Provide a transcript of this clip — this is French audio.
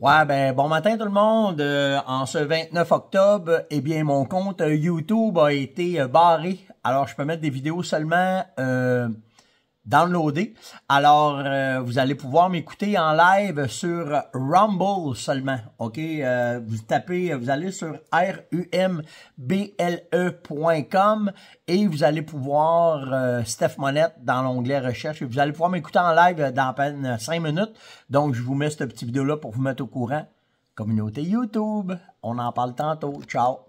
Ouais, ben bon matin tout le monde. Euh, en ce 29 octobre, eh bien mon compte euh, YouTube a été euh, barré. Alors je peux mettre des vidéos seulement downloader. Alors, euh, vous allez pouvoir m'écouter en live sur Rumble seulement. OK? Euh, vous tapez, vous allez sur rumble.com et vous allez pouvoir, euh, Steph Monette, dans l'onglet recherche, vous allez pouvoir m'écouter en live dans à peine cinq minutes. Donc, je vous mets cette petite vidéo-là pour vous mettre au courant. Communauté YouTube, on en parle tantôt. Ciao!